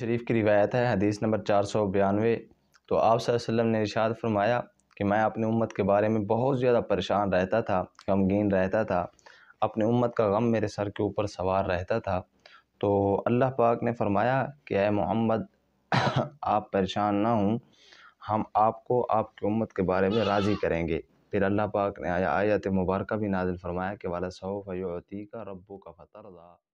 शरीफ की रिवायत है हदीस नंबर चार सौ बयानवे तो आप सल्लम ने इशाद फरमाया कि मैं अपनी उम्मत के बारे में बहुत ज़्यादा परेशान रहता था गमगीन रहता था अपनी उम्मत का गम मेरे सर के ऊपर सवार रहता था तो अल्लाह पाक ने फरमाया कि अय मोहम्मद आप परेशान ना हों हम आपको आपकी उम्मत के बारे में राज़ी करेंगे फिर अल्लाह पाक ने आया आयत मुबारक भी नाजिल फरमाया कि वाला सौ फ़योती का रब्बू का फ़तर